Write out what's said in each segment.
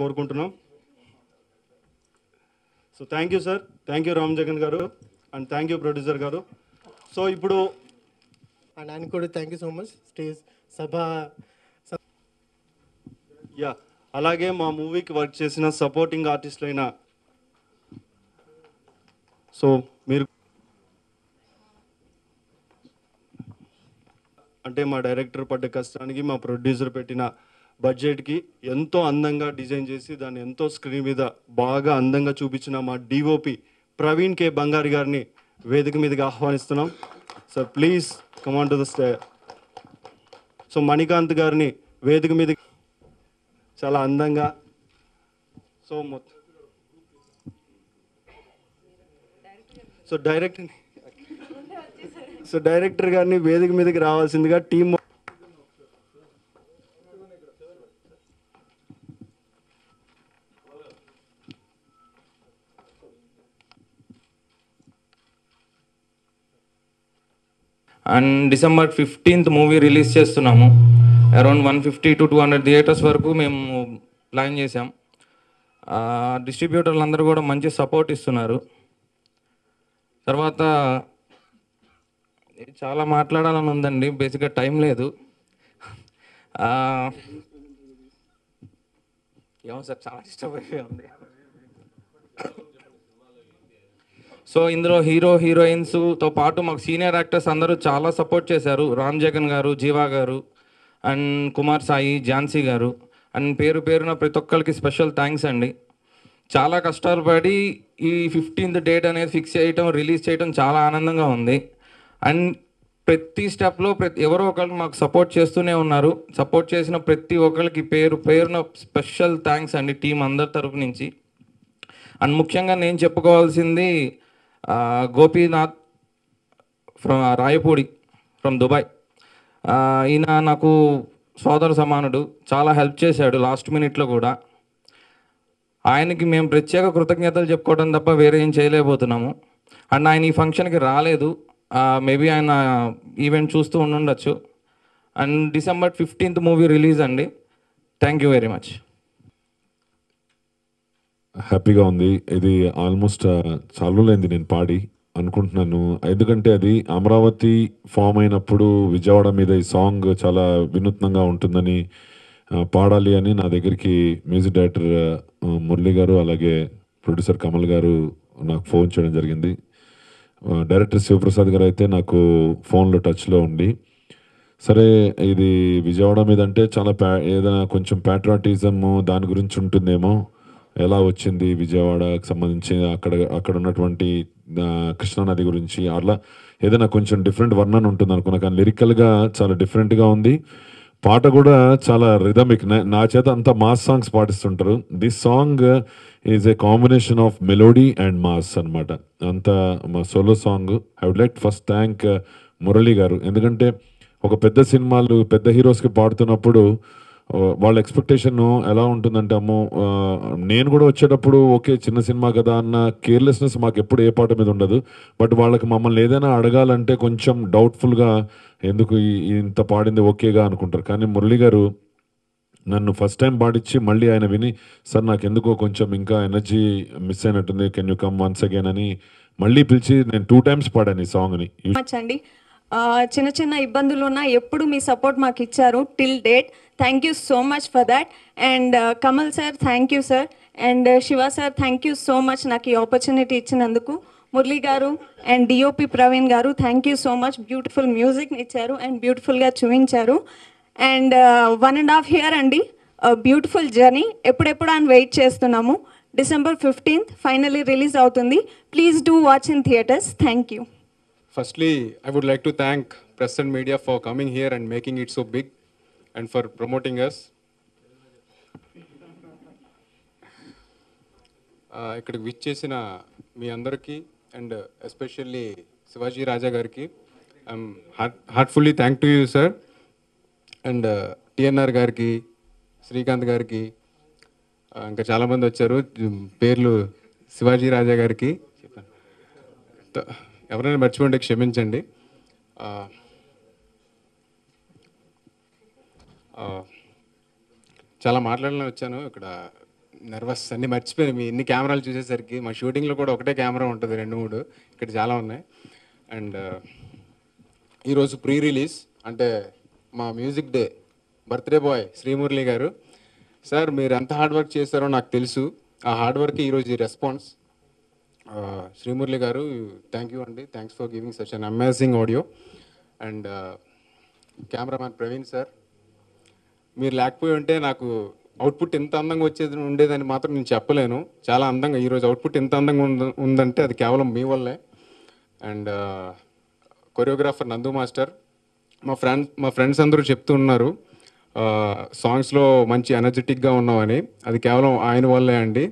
కోరుకుంటున్నాం so thank you sir thank you Ram Jagan garu and thank you producer garu so ఇప్పుడు and ఆయన కూడా thank you so much stage సభ యా అలాగే మా మూవీకి వర్క్ చేసిన సపోర్టింగ్ ఆర్టిస్ట్లు అయిన సో మీరు అంటే మా డైరెక్టర్ పడ్డ కష్టానికి మా ప్రొడ్యూసర్ పెట్టిన బడ్జెట్కి ఎంతో అందంగా డిజైన్ చేసి దాన్ని ఎంతో స్క్రీన్ మీద బాగా అందంగా చూపించిన మా డిఓపి ప్రవీణ్ కే బంగారి గారిని వేదిక మీదకి ఆహ్వానిస్తున్నాం sir please come on to the stage so Manikanth గారిని వేదిక మీద చాలా అందంగా సో మొత్తం సో డైరెక్ట్ సో డైరెక్టర్ గారిని వేదిక మీదకి రావాల్సిందిగా team and December fifteenth movie release చేస్తున్నాము around one fifty to two hundred theatres వరకు మేము ప్లాన్ చేసాం డిస్ట్రిబ్యూటర్లు అందరూ కూడా మంచి సపోర్ట్ ఇస్తున్నారు తర్వాత చాలా మాట్లాడాలని ఉందండి బేసిక్గా టైం లేదు ఏమో సార్ చాలా డిస్టర్బ్ అయిపోయింది సో ఇందులో హీరో హీరోయిన్స్తో పాటు మాకు సీనియర్ యాక్టర్స్ అందరూ చాలా సపోర్ట్ చేశారు రామ్ జగన్ గారు జీవా గారు అండ్ కుమార్ సాయి ఝాన్సీ గారు అండ్ పేరు పేరున ప్రతి ఒక్కరికి స్పెషల్ థ్యాంక్స్ అండి చాలా కష్టాలు పడి ఈ ఫిఫ్టీన్త్ డేట్ అనేది ఫిక్స్ చేయటం రిలీజ్ చేయటం చాలా ఆనందంగా ఉంది అండ్ ప్రతి స్టెప్లో ప్రతి ఎవరో ఒకళ్ళు మాకు సపోర్ట్ చేస్తూనే ఉన్నారు సపోర్ట్ చేసిన ప్రతి ఒక్కరికి పేరు పేరున స్పెషల్ థ్యాంక్స్ అండి టీం అందరి తరపు నుంచి అండ్ ముఖ్యంగా నేను చెప్పుకోవాల్సింది Gopinath from Rayapudi from Dubai ఈయన నాకు సోదర సమానుడు చాలా హెల్ప్ చేశాడు లాస్ట్ మినిట్లో కూడా ఆయనకి మేము ప్రత్యేక కృతజ్ఞతలు చెప్పుకోవడం తప్ప వేరే ఏం చేయలేకపోతున్నాము అండ్ ఆయన ఈ ఫంక్షన్కి రాలేదు మేబీ ఆయన ఈవెంట్ చూస్తూ ఉండుండొచ్చు and December fifteenth movie release అండి థ్యాంక్ యూ వెరీ మచ్ హ్యాపీగా ఉంది ఇది ఆల్మోస్ట్ చాలా రోజులైంది నేను పాడి అనుకుంటున్నాను ఎందుకంటే అది అమరావతి ఫామ్ అయినప్పుడు విజయవాడ మీద ఈ సాంగ్ చాలా వినూత్నంగా ఉంటుందని పాడాలి అని నా దగ్గరికి మ్యూజిక్ డైరెక్టర్ మురళి గారు అలాగే ప్రొడ్యూసర్ కమల్ గారు నాకు ఫోన్ చేయడం జరిగింది డైరెక్టర్ శివప్రసాద్ గారు అయితే నాకు ఫోన్లో టచ్లో ఉండి సరే ఇది విజయవాడ మీద అంటే చాలా ప్యా ఏదైనా కొంచెం ప్యాట్రాటిజము దాని గురించి ఉంటుందేమో ఎలా వచ్చింది విజయవాడకు సంబంధించి అక్కడ అక్కడ ఉన్నటువంటి కృష్ణానది గురించి అట్లా ఏదైనా కొంచెం డిఫరెంట్ వర్ణన ఉంటుంది అనుకున్నా కానీ లిరికల్గా చాలా డిఫరెంట్గా ఉంది పాట కూడా చాలా రిథమిక్ నా చేత అంత మాస్ సాంగ్స్ పాటిస్తుంటారు this song is a combination of melody and mass అనమాట అంత మా solo song I would like first thank Murali garu ఎందుకంటే ఒక పెద్ద సినిమాలు పెద్ద హీరోస్కి పాడుతున్నప్పుడు వాళ్ళ ఎక్స్పెక్టేషన్ ఎలా ఉంటుందంటే అమ్మో నేను కూడా వచ్చేటప్పుడు ఓకే చిన్న సినిమా కదా అన్న కేర్లెస్నెస్ మాకు ఎప్పుడు ఏ పాట మీద ఉండదు బట్ వాళ్ళకి మమ్మల్ని ఏదైనా అడగాలంటే కొంచెం డౌట్ఫుల్గా ఎందుకు ఇంత పాడింది ఓకేగా అనుకుంటారు కానీ మురళి గారు నన్ను ఫస్ట్ టైం పాడించి మళ్ళీ ఆయన విని సార్ నాకు ఎందుకో కొంచెం ఇంకా ఎనర్జీ మిస్ అయినట్టుంది can you come once again అని మళ్ళీ పిలిచి నేను టూ టైమ్స్ పాడాను ఈ సాంగ్ని చిన్న చిన్న ఇబ్బందులు ఉన్నా ఎప్పుడు మీ సపోర్ట్ మాకు ఇచ్చారు till date thank you so much for that and Kamal sir thank you sir and Shiva sir thank you so much నాకు ఈ ఆపర్చునిటీ ఇచ్చినందుకు మురళి గారు and DOP Praveen garu thank you so much beautiful మ్యూజిక్ని ఇచ్చారు అండ్ బ్యూటిఫుల్గా చూపించారు and one and half year అండి beautiful journey ఎప్పుడెప్పుడు అని వెయిట్ చేస్తున్నాము డిసెంబర్ ఫిఫ్టీన్త్ ఫైనలీ రిలీజ్ అవుతుంది please do watch in theatres thank you firstly I would like to thank press media media coming here and making making it big and for promoting us ఇక్కడికి ఇక్కడికి చేసిన మీ అందరికీ and especially uh, Shivaji Raja గారికి I'm heart heartfully thank to you sir and TNR గారికి శ్రీకాంత్ గారికి uh, ఇంకా చాలామంది వచ్చారు పేర్లు శివాజీ రాజా గారికి చెప్పాను ఎవరైనా మర్చిపోండి క్షమించండి చాలా మాట్లాడాలని వచ్చాను ఇక్కడ నర్వస్ అన్ని మర్చిపోయాను మీ ఎన్ని కెమెరాలు చూసేసరికి మా షూటింగ్లో కూడా ఒకటే కెమెరా ఉంటుంది రెండు మూడు ఇక్కడ చాలా ఉన్నాయి అండ్ ఈరోజు ప్రీ రిలీజ్ అంటే మా music day birthday boy Srimurali garu sir మీరు ఎంత హార్డ్ వర్క్ చేశారో నాకు తెలుసు ఆ హార్డ్ వర్క్ ఈరోజు response Srimurali garu thank you అండి thanks for giving such an amazing audio and cameraman Praveen sir మీరు లేకపోయి ఉంటే నాకు అవుట్పుట్ ఎంత అందంగా వచ్చేది ఉండేదని మాత్రం నేను చెప్పలేను చాలా అందంగా ఈరోజు అవుట్పుట్ ఎంత అందంగా ఉందంటే అది కేవలం మీ వల్లే and choreographer uh, Nandu master మా ఫ్రెండ్స్ మా ఫ్రెండ్స్ అందరూ చెప్తున్నారు సాంగ్స్లో మంచి ఎనర్జెటిక్గా ఉన్నామని అది కేవలం ఆయన వల్లే అండి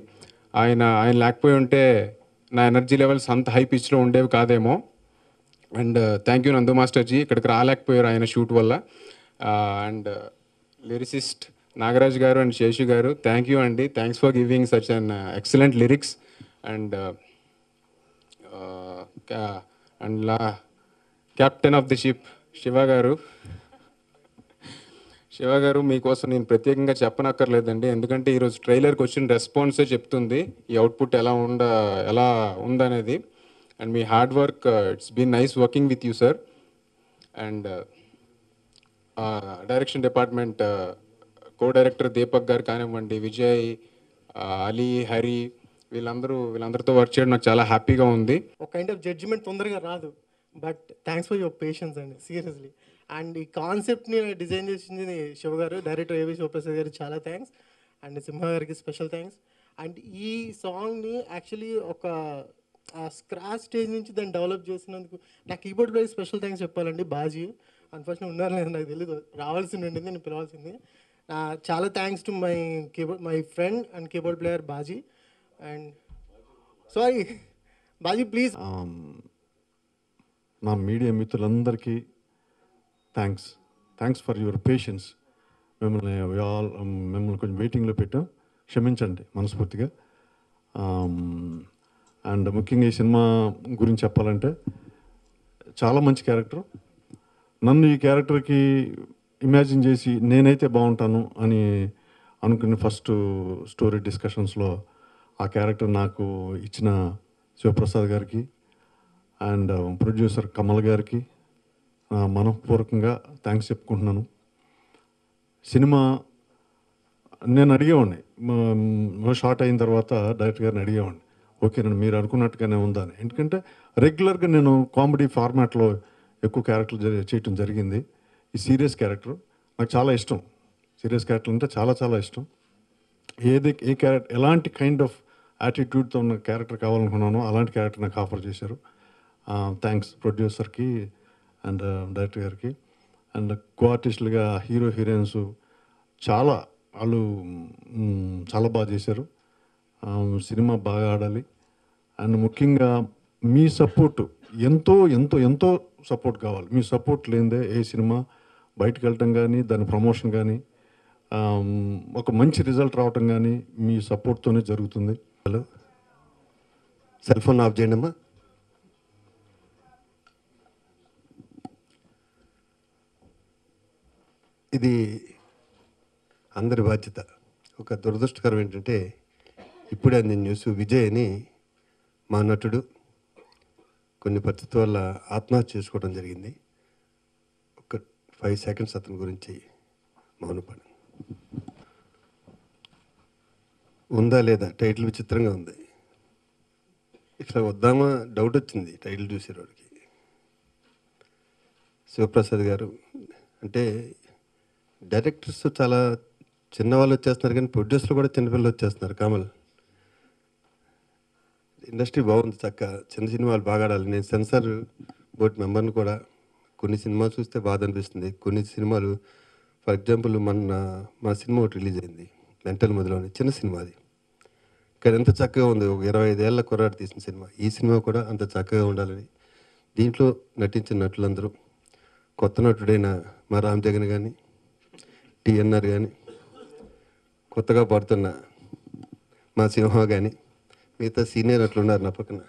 ఆయన ఆయన లేకపోయి ఉంటే నా ఎనర్జీ లెవెల్స్ అంత హై పిచ్లో ఉండేవి కాదేమో అండ్ థ్యాంక్ యూ నందు మాస్టర్జీ ఇక్కడికి రాలేకపోయారు ఆయన షూట్ వల్ల అండ్ లిరిసిస్ట్ నాగరాజ్ గారు and Seshu garu thank you అండి thanks for giving such an excellent lyrics and uh, and లా captain of the ship Shiva garu Shiva గారు మీకోసం నేను ప్రత్యేకంగా చెప్పనక్కర్లేదండి ఎందుకంటే ఈరోజు ట్రైలర్కి వచ్చిన రెస్పాన్సే చెప్తుంది ఈ అవుట్పుట్ ఎలా ఉండ ఎలా ఉందనేది అండ్ మీ hard work it's been nice working with you sir and direction department co director Deepak garu కానివ్వండి విజయ్ అలీ హరి వీళ్ళందరూ వీళ్ళందరితో వర్క్ చేయడం నాకు చాలా హ్యాపీగా ఉంది ఒక కైండ్ ఆఫ్ జడ్జిమెంట్ తొందరగా రాదు but thanks for your patience అండి సీరియస్లీ అండ్ ఈ కాన్సెప్ట్ని డిజైన్ చేసింది శివ గారు డైరెక్టర్ ఏవి శివప్రసాద్ గారు చాలా థ్యాంక్స్ అండ్ సింహ గారికి స్పెషల్ థ్యాంక్స్ అండ్ ఈ సాంగ్ని యాక్చువల్లీ ఒక స్క్రాచ్ స్టేజ్ నుంచి దాన్ని డెవలప్ చేసినందుకు నా కీబోర్డ్ ప్లేయర్ స్పెషల్ థ్యాంక్స్ చెప్పాలండి బాజీ అన్ఫార్చునేట్ ఉన్నారు లేదు నాకు తెలియదు రావాల్సి ఉండింది నేను పిలవాల్సింది చాలా thanks to my keyboard my friend and keyboard player Baji and sorry Baji please um, నా మీడియా మిత్రులందరికీ thanks thanks for your patience మిమ్మల్ని ఆల్ um, మిమ్మల్ని కొంచెం వెయిటింగ్లో పెట్టాం క్షమించండి మనస్ఫూర్తిగా అండ్ um, ముఖ్యంగా ఈ సినిమా గురించి చెప్పాలంటే చాలా మంచి క్యారెక్టర్ నన్ను ఈ క్యారెక్టర్కి ఇమాజిన్ చేసి నేనైతే బాగుంటాను అని అనుకున్న ఫస్ట్ స్టోరీ డిస్కషన్స్లో ఆ క్యారెక్టర్ నాకు ఇచ్చిన శివప్రసాద్ గారికి అండ్ ప్రొడ్యూసర్ um, కమల్ గారికి మనఃపూర్వకంగా థ్యాంక్స్ చెప్పుకుంటున్నాను సినిమా నేను అడిగేవాడిని షార్ట్ అయిన తర్వాత డైరెక్టర్ గారిని అడిగేవాడిని ఓకే నేను మీరు అనుకున్నట్టుగానే ఉందని ఎందుకంటే రెగ్యులర్గా నేను కామెడీ ఫార్మాట్లో ఎక్కువ క్యారెక్టర్ చేయటం జరిగింది ఈ సీరియస్ క్యారెక్టర్ నాకు చాలా ఇష్టం సీరియస్ క్యారెక్టర్ అంటే చాలా చాలా ఇష్టం ఏది ఏ క్యారెక్టర్ ఎలాంటి కైండ్ ఆఫ్ యాటిట్యూడ్తో ఉన్న క్యారెక్టర్ కావాలనుకున్నానో అలాంటి క్యారెక్టర్ నాకు ఆఫర్ చేశారు థ్యాంక్స్ ప్రొడ్యూసర్కి అండ్ డైరెక్టర్ గారికి అండ్ కో ఆర్టిస్టులుగా హీరో హీరోయిన్స్ చాలా వాళ్ళు చాలా బాగా చేశారు సినిమా బాగా ఆడాలి అండ్ ముఖ్యంగా మీ సపోర్టు ఎంతో ఎంతో ఎంతో సపోర్ట్ కావాలి మీ సపోర్ట్ లేనిదే ఏ సినిమా బయటకు వెళ్ళటం కానీ దాని ప్రమోషన్ కానీ ఒక మంచి రిజల్ట్ రావటం కానీ మీ సపోర్ట్తోనే జరుగుతుంది హలో సెల్ ఫోన్ ఆఫ్ చేయండి అమ్మా ఇది అందరి బాధ్యత ఒక దురదృష్టకరం ఏంటంటే ఇప్పుడే అందిన న్యూస్ విజయ్ అని మా నటుడు కొన్ని పరిస్థితుల వల్ల ఆత్మహత్య చేసుకోవడం జరిగింది ఒక ఫైవ్ సెకండ్స్ అతని గురించి మౌనపడి ఉందా లేదా టైటిల్ విచిత్రంగా ఉంది ఇట్లా వద్దామా డౌట్ వచ్చింది టైటిల్ చూసేవాడికి శివప్రసాద్ గారు అంటే డైరెక్టర్స్ చాలా చిన్నవాళ్ళు వచ్చేస్తున్నారు కానీ ప్రొడ్యూసర్లు కూడా చిన్నపిల్లలు వచ్చేస్తున్నారు కమల్ ఇండస్ట్రీ బాగుంది చక్క చిన్న సినిమాలు బాగా ఆడాలి నేను సెన్సార్ బోర్డ్ మెంబర్ని కూడా కొన్ని సినిమాలు చూస్తే బాధ అనిపిస్తుంది కొన్ని సినిమాలు ఫర్ ఎగ్జాంపుల్ మన మా సినిమా ఒకటి రిలీజ్ అయింది మెంటల్ మొదలోని చిన్న సినిమా అది కానీ ఎంత చక్కగా ఉంది ఒక ఇరవై ఐదేళ్ల కుర్రాడు తీసిన సినిమా ఈ సినిమా కూడా అంత చక్కగా ఉండాలని దీంట్లో నటించిన నటులందరూ కొత్త నటుడైన మా రామ్ జగన్ కానీ టిఎన్ఆర్ కానీ కొత్తగా పడుతున్న మా సింహ కానీ మిగతా సీనియర్ అట్లున్నారు నా పక్కన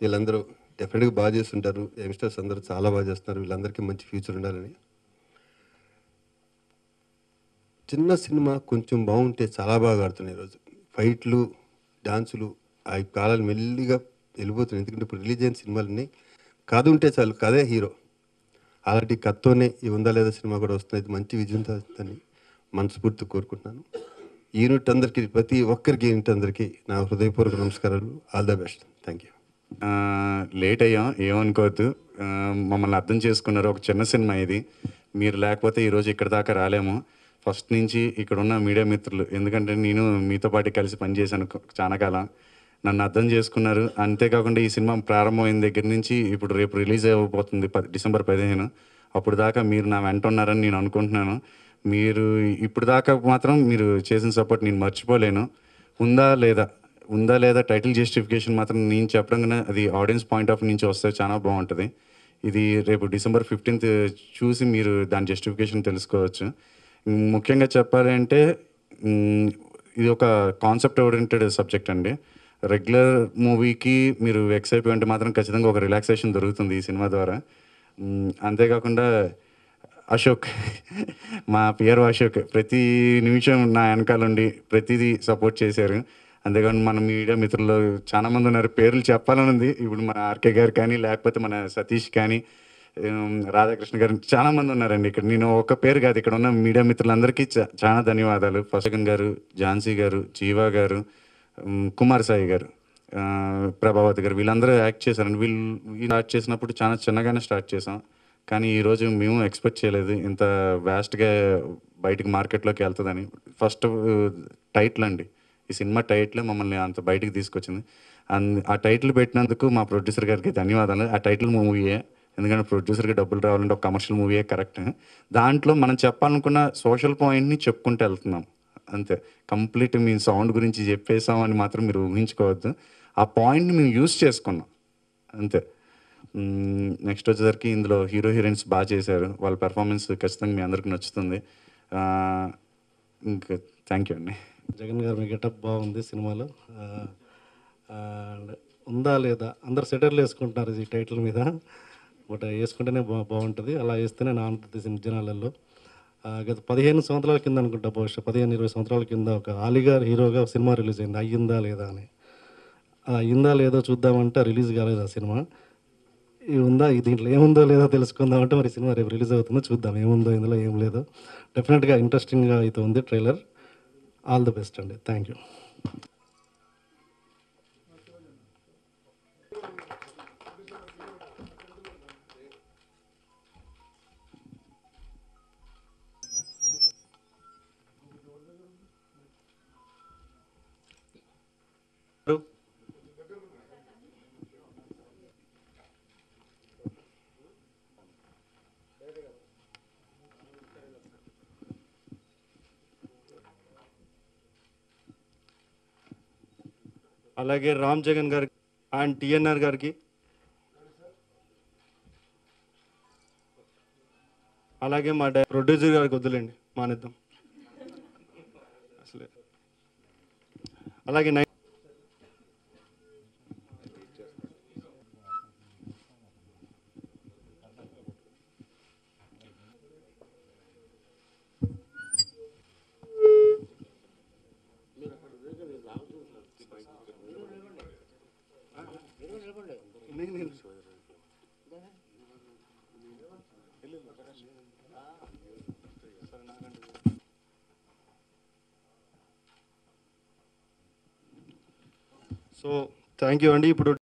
వీళ్ళందరూ డెఫినెట్గా బాగా చేస్తుంటారు యంగ్స్టర్స్ అందరూ చాలా బాగా చేస్తున్నారు వీళ్ళందరికీ మంచి ఫ్యూచర్ ఉండాలని చిన్న సినిమా కొంచెం బాగుంటే చాలా బాగా ఆడుతున్నాయి ఈరోజు ఫైట్లు డాన్సులు ఆ కాలాలు మెల్లిగా వెళ్ళిపోతున్నాయి ఎందుకంటే ఇప్పుడు రిలీజియన్ సినిమాలన్నీ కథ ఉంటే చాలు కథే హీరో అలాంటి కత్తోనే ఈ ఉందా లేదా సినిమా కూడా వస్తుంది మంచి విజయం అని మనస్ఫూర్తి కోరుకుంటున్నాను యూనిట్ అందరికీ ప్రతి ఒక్కరికి యూనిట్ అందరికీ నా హృదయపూర్వక నమస్కారాలు all the best thank you late అయ్యాం ఏమనుకోవద్దు మమ్మల్ని అర్థం చేసుకున్నారు ఒక చిన్న సినిమా ఇది మీరు లేకపోతే ఈరోజు ఇక్కడ దాకా రాలేము ఫస్ట్ నుంచి ఇక్కడ ఉన్న మీడియా మిత్రులు ఎందుకంటే నేను మీతో పాటు కలిసి పనిచేశాను చాలా కాలం నన్ను అర్థం చేసుకున్నారు అంతేకాకుండా ఈ సినిమా ప్రారంభమైన దగ్గర నుంచి ఇప్పుడు రేపు రిలీజ్ అయిపోతుంది డిసెంబర్ పదిహేను అప్పుడు దాకా మీరు నా వెంట ఉన్నారని నేను అనుకుంటున్నాను మీరు ఇప్పుడు దాకా మాత్రం మీరు చేసిన సపోర్ట్ నేను మర్చిపోలేను ఉందా లేదా ఉందా లేదా టైటిల్ జస్టిఫికేషన్ మాత్రం నేను చెప్పడంగానే అది ఆడియన్స్ పాయింట్ ఆఫ్ నుంచి వస్తే చాలా బాగుంటుంది ఇది రేపు డిసెంబర్ ఫిఫ్టీన్త్ చూసి మీరు దాని జస్టిఫికేషన్ తెలుసుకోవచ్చు ముఖ్యంగా చెప్పాలంటే ఇది ఒక కాన్సెప్ట్ ఓరియంటెడ్ సబ్జెక్ట్ అండి రెగ్యులర్ మూవీకి మీరు ఎక్స్ అయిపోయి మాత్రం ఖచ్చితంగా ఒక రిలాక్సేషన్ దొరుకుతుంది ఈ సినిమా ద్వారా అంతేకాకుండా అశోక్ మా పియర్ అశోక్ ప్రతి నిమిషం నా వెనకాలండి ప్రతిదీ సపోర్ట్ చేశారు అంతేకాని మన మీడియా మిత్రులు చాలామంది ఉన్నారు పేర్లు చెప్పాలని ఉంది ఇప్పుడు మన ఆర్కే గారు కానీ లేకపోతే మన సతీష్ కానీ రాధాకృష్ణ గారు చాలామంది ఉన్నారండి ఇక్కడ నేను ఒక పేరు కాదు ఇక్కడ ఉన్న మీడియా మిత్రులందరికీ చాలా ధన్యవాదాలు పసగం గారు ఝాన్సీ గారు జీవా గారు కుమార్ సాయి గారు ప్రభావతి గారు వీళ్ళందరూ యాక్ట్ చేశారండి వీళ్ళు స్టార్ట్ చేసినప్పుడు చాలా చిన్నగానే స్టార్ట్ చేసాం కానీ ఈరోజు మేము ఎక్స్పెక్ట్ చేయలేదు ఇంత వ్యాస్ట్గా బయటికి మార్కెట్లోకి వెళ్తుందని ఫస్ట్ టైటిల్ అండి ఈ సినిమా టైటిల్ మమ్మల్ని అంత బయటికి తీసుకొచ్చింది అండ్ ఆ టైటిల్ పెట్టినందుకు మా ప్రొడ్యూసర్ గారికి ధన్యవాదాలు ఆ టైటిల్ మూవీయే ఎందుకంటే ప్రొడ్యూసర్కి డబ్బులు రావాలంటే ఒక కమర్షియల్ మూవీయే కరెక్ట్ దాంట్లో మనం చెప్పాలనుకున్న సోషల్ పాయింట్ని చెప్పుకుంటూ వెళ్తున్నాం అంతే కంప్లీట్ మేము సౌండ్ గురించి చెప్పేసామని మాత్రం మీరు ఊహించుకోవద్దు ఆ పాయింట్ని మేము యూస్ చేసుకున్నాం అంతే నెక్స్ట్ వచ్చేసరికి ఇందులో హీరో హీరోయిన్స్ బాగా చేశారు వాళ్ళ పెర్ఫార్మెన్స్ ఖచ్చితంగా మీ అందరికి నచ్చుతుంది ఇంకా థ్యాంక్ యూ అండి జగన్ గారు మీ గెటప్ బాగుంది సినిమాలో ఉందా లేదా అందరు సెటర్లు వేసుకుంటున్నారు ఈ టైటిల్ మీద బట్ వేసుకుంటేనే బా బాగుంటుంది అలా వేస్తేనే నా ఆంధ్రప్రదేశ్ జనాలలో గత పదిహేను సంవత్సరాల కింద అనుకుంటా బహుశా పదిహేను ఇరవై సంవత్సరాల కింద ఒక అలీగార్ హీరోగా సినిమా రిలీజ్ అయింది అయ్యిందా లేదా అని అయ్యిందా లేదో చూద్దామంటే రిలీజ్ కాలేదు ఆ సినిమా ఉందా దీంట్లో ఏముందో లేదో తెలుసుకుందాం అంటే మరి సినిమా రేపు రిలీజ్ అవుతుందో చూద్దాం ఏముందో ఇందులో ఏం లేదో డెఫినెట్గా ఇంట్రెస్టింగ్గా అయితే ఉంది ట్రైలర్ ఆల్ ది బెస్ట్ అండి థ్యాంక్ యూ అలాగే రామ్ జగన్ గారికి అండ్ టిఎన్ఆర్ గారికి అలాగే మా డై ప్రొడ్యూసర్ గారికి వద్దులేండి మానేద్దాం అసలే అలాగే సో థ్యాంక్ యూ అండి ఇప్పుడు